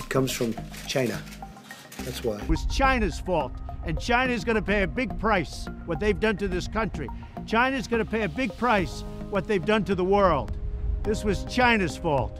It comes from China. That's why. It was China's fault, and China's going to pay a big price what they've done to this country. China's going to pay a big price what they've done to the world. This was China's fault.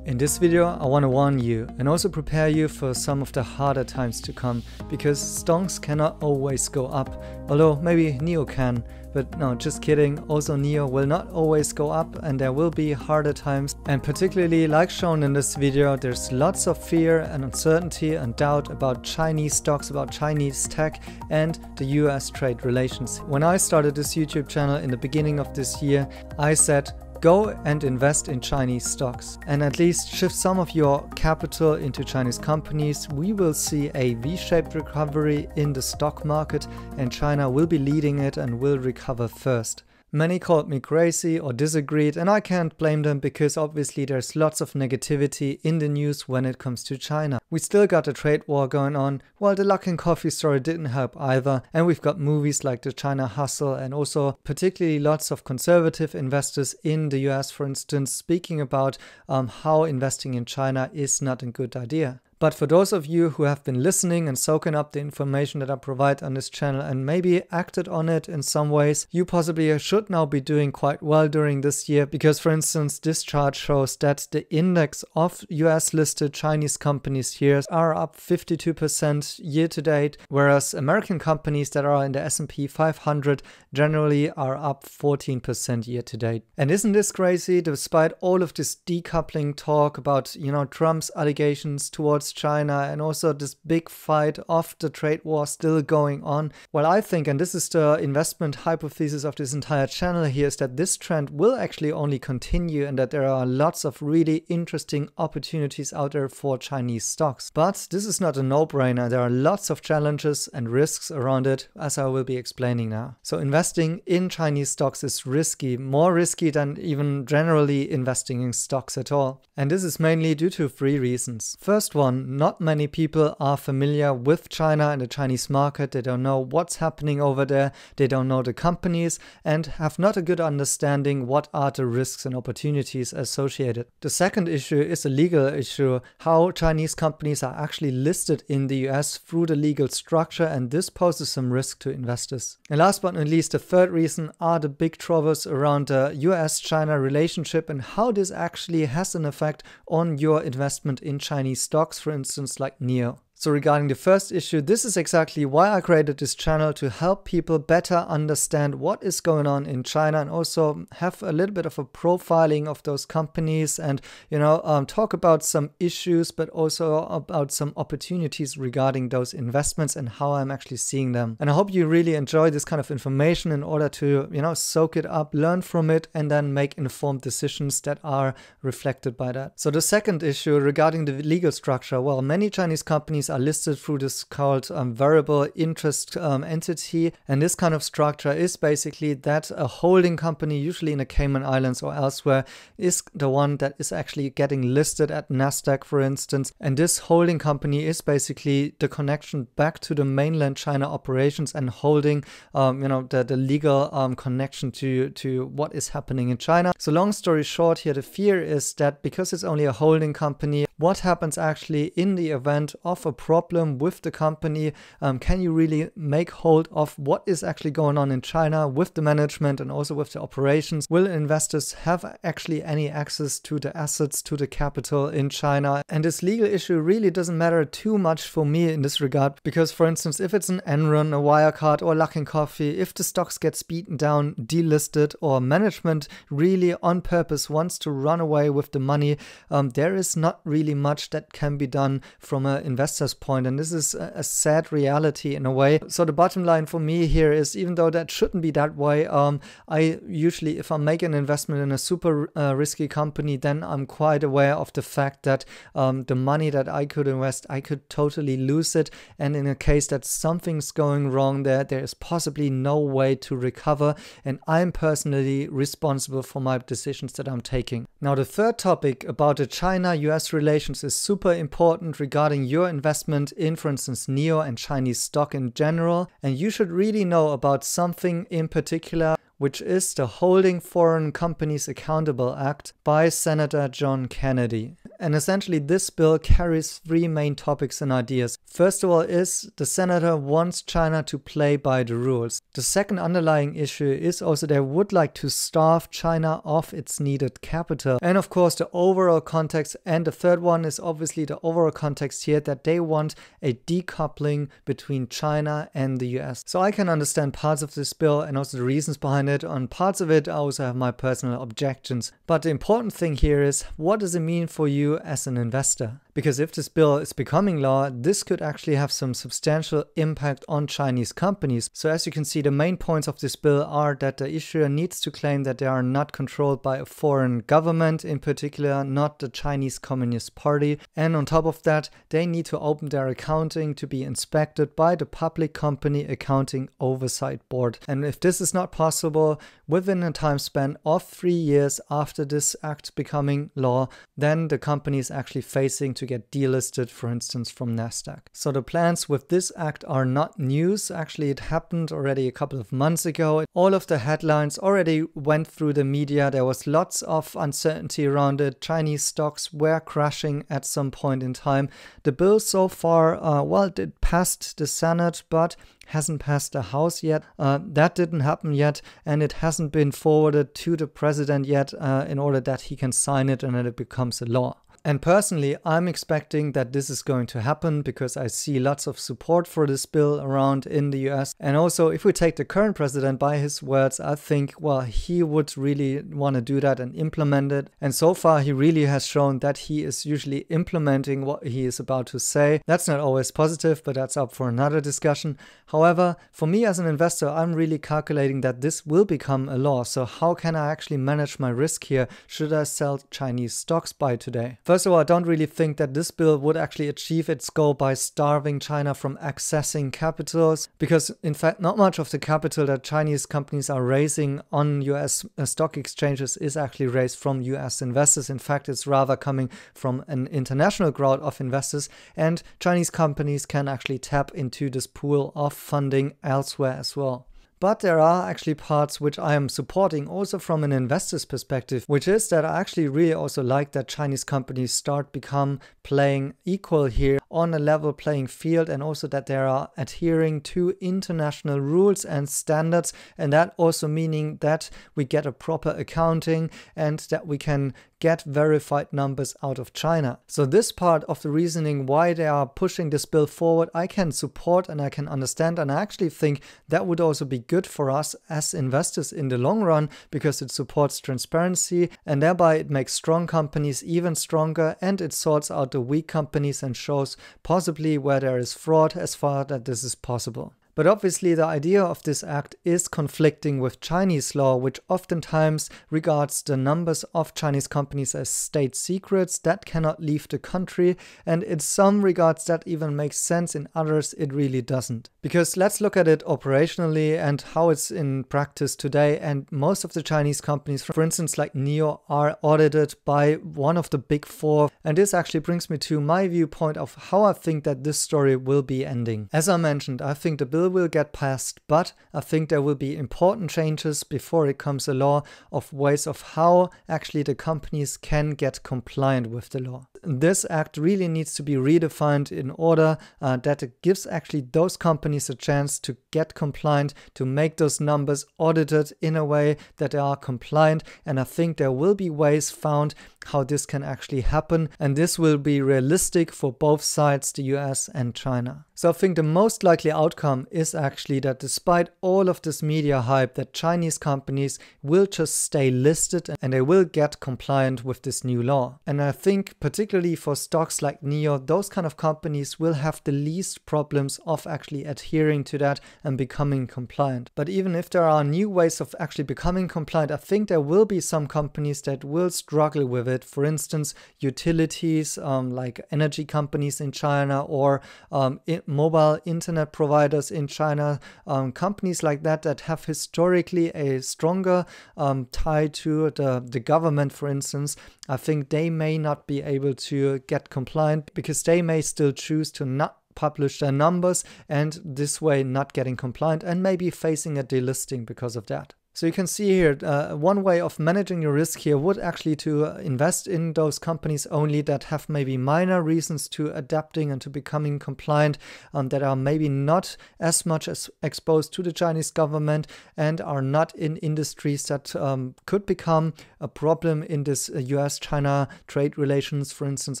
In this video, I want to warn you and also prepare you for some of the harder times to come because stocks cannot always go up, although maybe NEO can, but no, just kidding, also Neo will not always go up and there will be harder times. And particularly like shown in this video, there's lots of fear and uncertainty and doubt about Chinese stocks, about Chinese tech and the US trade relations. When I started this YouTube channel in the beginning of this year, I said Go and invest in Chinese stocks and at least shift some of your capital into Chinese companies. We will see a V shaped recovery in the stock market, and China will be leading it and will recover first. Many called me crazy or disagreed, and I can't blame them because obviously there's lots of negativity in the news when it comes to China. We still got a trade war going on, while the Luck and Coffee story didn't help either, and we've got movies like The China Hustle, and also particularly lots of conservative investors in the US, for instance, speaking about um, how investing in China is not a good idea. But for those of you who have been listening and soaking up the information that I provide on this channel and maybe acted on it in some ways, you possibly should now be doing quite well during this year because, for instance, this chart shows that the index of US listed Chinese companies here are up 52% year to date, whereas American companies that are in the S&P 500 generally are up 14% year to date. And isn't this crazy? Despite all of this decoupling talk about, you know, Trump's allegations towards towards China and also this big fight of the trade war still going on. Well, I think, and this is the investment hypothesis of this entire channel here, is that this trend will actually only continue and that there are lots of really interesting opportunities out there for Chinese stocks. But this is not a no-brainer. There are lots of challenges and risks around it, as I will be explaining now. So investing in Chinese stocks is risky, more risky than even generally investing in stocks at all. And this is mainly due to three reasons. First one, not many people are familiar with China and the Chinese market. They don't know what's happening over there. They don't know the companies and have not a good understanding what are the risks and opportunities associated. The second issue is a legal issue, how Chinese companies are actually listed in the US through the legal structure and this poses some risk to investors. And last but not least, the third reason are the big troubles around the US-China relationship and how this actually has an effect on your investment in Chinese stocks for instance, like Neil so regarding the first issue, this is exactly why I created this channel to help people better understand what is going on in China and also have a little bit of a profiling of those companies and, you know, um, talk about some issues, but also about some opportunities regarding those investments and how I'm actually seeing them. And I hope you really enjoy this kind of information in order to, you know, soak it up, learn from it, and then make informed decisions that are reflected by that. So the second issue regarding the legal structure, well, many Chinese companies companies are listed through this called um, variable interest um, entity. And this kind of structure is basically that a holding company, usually in the Cayman Islands or elsewhere, is the one that is actually getting listed at NASDAQ, for instance. And this holding company is basically the connection back to the mainland China operations and holding, um, you know, the, the legal um, connection to, to what is happening in China. So long story short here, the fear is that because it's only a holding company, what happens actually in the event of a problem with the company? Um, can you really make hold of what is actually going on in China with the management and also with the operations? Will investors have actually any access to the assets, to the capital in China? And this legal issue really doesn't matter too much for me in this regard because, for instance, if it's an Enron, a Wirecard, or Luckin Coffee, if the stocks gets beaten down, delisted, or management really on purpose wants to run away with the money, um, there is not really much that can be done from an investor and this is a, a, sad reality in a way. So the bottom line for me here is, even though that shouldn't be that way, um, I usually, if I make an investment in a super uh, risky company, then I'm quite aware of the fact that um, the money that I could invest, I could totally lose it, and in a case that something's going wrong there, there is possibly no way to recover, and I'm personally responsible for my decisions that I'm taking. Now the third topic about the China-US relations is super important regarding your investment investment in, for instance, NEO and Chinese stock in general, and you should really know about something in particular which is the Holding Foreign Companies Accountable Act by Senator John Kennedy. And essentially, this bill carries three main topics and ideas. First of all, is the senator wants China to play by the rules. The second underlying issue is also they would like to starve China of its needed capital. And of course, the overall context. And the third one is obviously the overall context here that they want a decoupling between China and the US. So I can understand parts of this bill and also the reasons behind it. On parts of it, I also have my personal objections. But the important thing here is what does it mean for you as an investor? Because if this bill is becoming law, this could actually have some substantial impact on Chinese companies. So as you can see, the main points of this bill are that the issuer needs to claim that they are not controlled by a foreign government, in particular not the Chinese Communist Party. And on top of that, they need to open their accounting to be inspected by the Public Company Accounting Oversight Board. And if this is not possible within a time span of three years after this act becoming law, then the company is actually facing to get delisted, for instance, from NASDAQ. So the plans with this act are not news. Actually, it happened already a couple of months ago. All of the headlines already went through the media. There was lots of uncertainty around it. Chinese stocks were crashing at some point in time. The bill so far, uh, well, it passed the Senate, but hasn't passed the House yet. Uh, that didn't happen yet, and it hasn't been forwarded to the president yet uh, in order that he can sign it and that it becomes a law. And personally, I'm expecting that this is going to happen because I see lots of support for this bill around in the US. And also, if we take the current president by his words, I think, well, he would really want to do that and implement it. And so far, he really has shown that he is usually implementing what he is about to say. That's not always positive, but that's up for another discussion. However, for me as an investor, I'm really calculating that this will become a law. So, how can I actually manage my risk here? Should I sell Chinese stocks by today? First First of all, I don't really think that this bill would actually achieve its goal by starving China from accessing capitals, because in fact, not much of the capital that Chinese companies are raising on US uh, stock exchanges is actually raised from US investors. In fact, it's rather coming from an international crowd of investors, and Chinese companies can actually tap into this pool of funding elsewhere as well. But there are actually parts which I am supporting also from an investor's perspective, which is that I actually really also like that Chinese companies start become playing equal here on a level playing field and also that they are adhering to international rules and standards and that also meaning that we get a proper accounting and that we can get verified numbers out of China. So this part of the reasoning why they are pushing this bill forward, I can support and I can understand. And I actually think that would also be good for us as investors in the long run because it supports transparency and thereby it makes strong companies even stronger and it sorts out the weak companies and shows possibly where there is fraud as far that this is possible. But obviously, the idea of this act is conflicting with Chinese law, which oftentimes regards the numbers of Chinese companies as state secrets that cannot leave the country, and in some regards, that even makes sense, in others, it really doesn't. Because let's look at it operationally and how it's in practice today, and most of the Chinese companies, for instance, like NEO, are audited by one of the big four, and this actually brings me to my viewpoint of how I think that this story will be ending. As I mentioned, I think the bill bill will get passed, but I think there will be important changes before it comes a law of ways of how actually the companies can get compliant with the law. This act really needs to be redefined in order uh, that it gives actually those companies a chance to get compliant, to make those numbers audited in a way that they are compliant. And I think there will be ways found how this can actually happen. And this will be realistic for both sides, the US and China. So I think the most likely outcome is actually that despite all of this media hype that Chinese companies will just stay listed and they will get compliant with this new law. And I think particularly for stocks like NEO, those kind of companies will have the least problems of actually adhering to that and becoming compliant. But even if there are new ways of actually becoming compliant, I think there will be some companies that will struggle with it that, for instance, utilities um, like energy companies in China or um, mobile internet providers in China, um, companies like that that have historically a stronger um, tie to the, the government, for instance, I think they may not be able to get compliant because they may still choose to not publish their numbers and this way not getting compliant and maybe facing a delisting because of that. So you can see here, uh, one way of managing your risk here would actually to uh, invest in those companies only that have maybe minor reasons to adapting and to becoming compliant, um, that are maybe not as much as exposed to the Chinese government and are not in industries that um, could become a problem in this US-China uh, trade relations, for instance.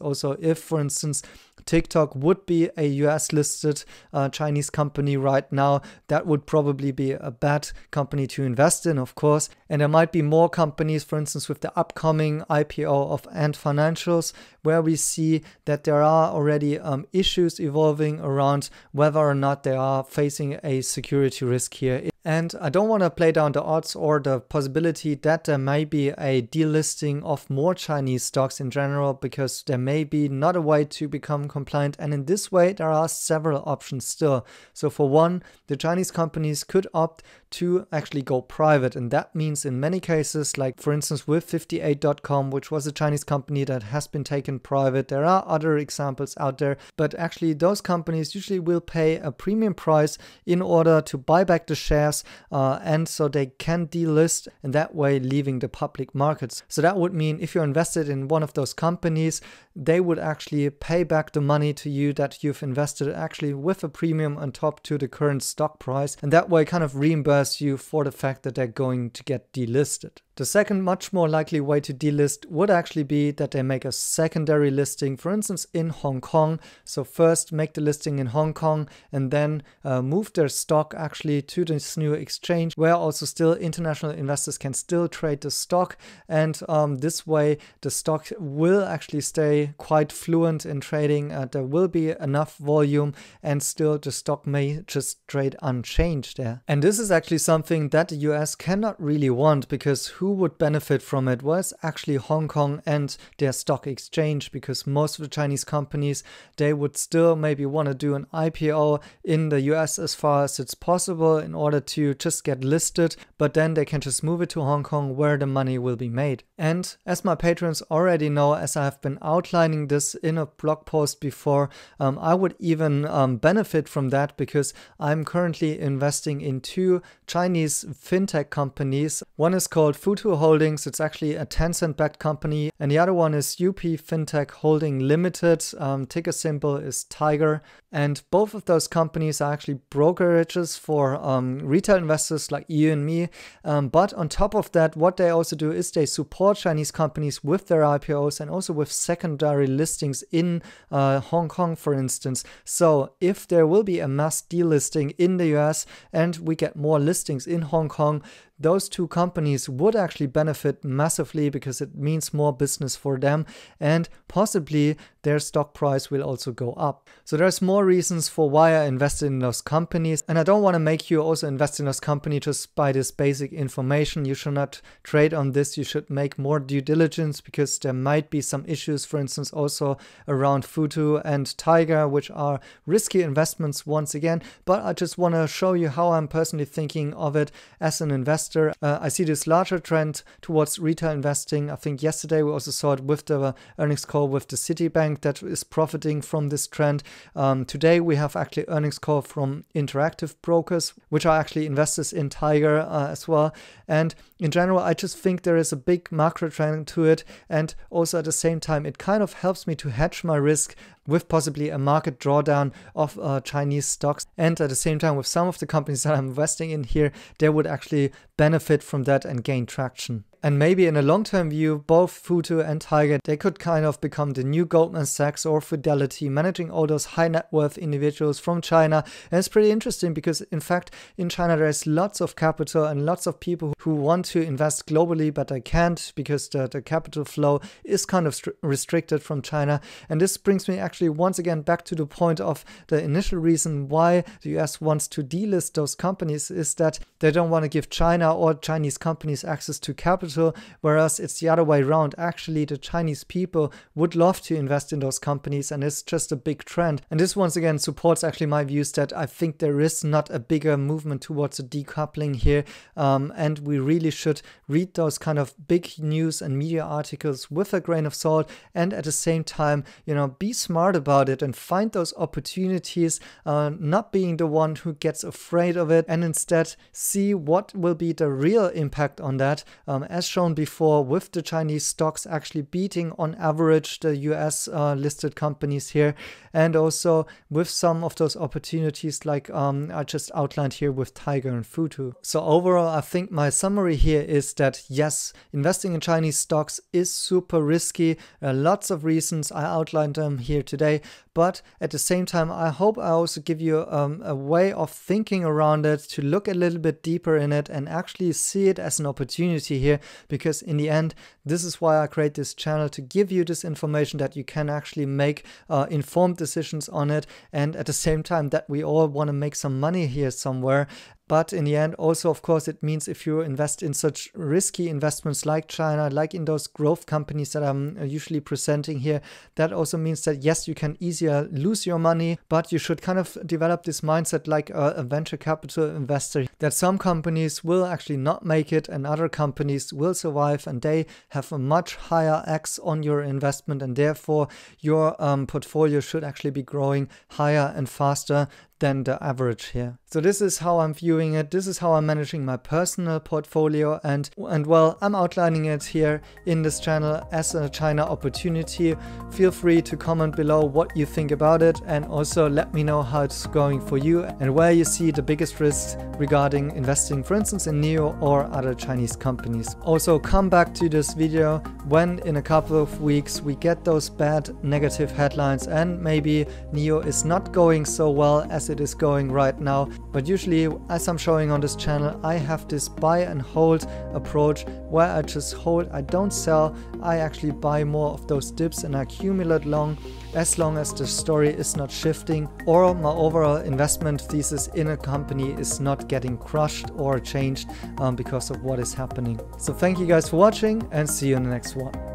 Also, if, for instance, TikTok would be a US listed uh, Chinese company right now, that would probably be a bad company to invest Justin, of course. And there might be more companies, for instance, with the upcoming IPO of Ant Financials, where we see that there are already um, issues evolving around whether or not they are facing a security risk here and I don't want to play down the odds or the possibility that there may be a delisting of more Chinese stocks in general because there may be not a way to become compliant. And in this way, there are several options still. So for one, the Chinese companies could opt to actually go private. And that means in many cases, like for instance with 58.com, which was a Chinese company that has been taken private. There are other examples out there, but actually those companies usually will pay a premium price in order to buy back the shares uh, and so they can delist in that way leaving the public markets. So that would mean if you're invested in one of those companies, they would actually pay back the money to you that you've invested actually with a premium on top to the current stock price, and that way kind of reimburse you for the fact that they're going to get delisted. The second much more likely way to delist would actually be that they make a secondary listing, for instance, in Hong Kong. So first make the listing in Hong Kong and then uh, move their stock actually to this new exchange where also still international investors can still trade the stock. And um, this way the stock will actually stay quite fluent in trading. Uh, there will be enough volume and still the stock may just trade unchanged there. And this is actually something that the US cannot really want because who who would benefit from it was actually Hong Kong and their stock exchange because most of the Chinese companies they would still maybe want to do an IPO in the US as far as it's possible in order to just get listed but then they can just move it to Hong Kong where the money will be made. And as my patrons already know as I have been outlining this in a blog post before um, I would even um, benefit from that because I'm currently investing in two Chinese fintech companies. One is called Food Futu Holdings, it's actually a Tencent backed company. And the other one is UP Fintech Holding Limited. Um, ticker symbol is Tiger. And both of those companies are actually brokerages for um, retail investors like you and me. Um, but on top of that, what they also do is they support Chinese companies with their IPOs and also with secondary listings in uh, Hong Kong, for instance. So if there will be a mass delisting in the US and we get more listings in Hong Kong, those two companies would actually benefit massively because it means more business for them and possibly their stock price will also go up. So there's more reasons for why I invested in those companies. And I don't want to make you also invest in those company just by this basic information. You should not trade on this. You should make more due diligence because there might be some issues, for instance, also around Futu and Tiger, which are risky investments once again. But I just want to show you how I'm personally thinking of it as an investor. Uh, I see this larger trend towards retail investing. I think yesterday we also saw it with the earnings call with the Citibank bank that is profiting from this trend. Um, today we have actually earnings call from interactive brokers, which are actually investors in Tiger uh, as well. And in general, I just think there is a big macro trend to it. And also at the same time, it kind of helps me to hedge my risk with possibly a market drawdown of uh, Chinese stocks. And at the same time, with some of the companies that I'm investing in here, they would actually benefit from that and gain traction. And maybe in a long-term view, both Futu and Tiger, they could kind of become the new Goldman Sachs or Fidelity, managing all those high net worth individuals from China. And it's pretty interesting because in fact, in China, there's lots of capital and lots of people who want to invest globally, but they can't because the, the capital flow is kind of restricted from China. And this brings me actually once again back to the point of the initial reason why the US wants to delist those companies is that they don't want to give China or Chinese companies access to capital capital, whereas it's the other way around. Actually, the Chinese people would love to invest in those companies, and it's just a big trend. And this once again supports actually my views that I think there is not a bigger movement towards a decoupling here, um, and we really should read those kind of big news and media articles with a grain of salt, and at the same time, you know, be smart about it and find those opportunities, uh, not being the one who gets afraid of it, and instead see what will be the real impact on that. Um, as as shown before, with the Chinese stocks actually beating on average the US uh, listed companies here, and also with some of those opportunities like um, I just outlined here with Tiger and Futu. So, overall, I think my summary here is that yes, investing in Chinese stocks is super risky. Uh, lots of reasons I outlined them here today, but at the same time, I hope I also give you um, a way of thinking around it to look a little bit deeper in it and actually see it as an opportunity here because in the end, this is why I create this channel to give you this information that you can actually make uh, informed decisions on it. And at the same time, that we all want to make some money here somewhere. But in the end, also, of course, it means if you invest in such risky investments like China, like in those growth companies that I'm uh, usually presenting here, that also means that yes, you can easier lose your money, but you should kind of develop this mindset like a, venture capital investor that some companies will actually not make it and other companies will survive and they have a much higher X on your investment and therefore your um, portfolio should actually be growing higher and faster than the average here. So this is how I'm viewing it. This is how I'm managing my personal portfolio and, and well, I'm outlining it here in this channel as a China opportunity. Feel free to comment below what you think about it and also let me know how it's going for you and where you see the biggest risks regarding investing, for instance, in NEO or other Chinese companies. Also come back to this video when in a couple of weeks we get those bad negative headlines and maybe NEO is not going so well as as it is going right now. But usually as I'm showing on this channel, I have this buy and hold approach where I just hold, I don't sell, I actually buy more of those dips and I accumulate long as long as the story is not shifting or my overall investment thesis in a company is not getting crushed or changed um, because of what is happening. So thank you guys for watching and see you in the next one.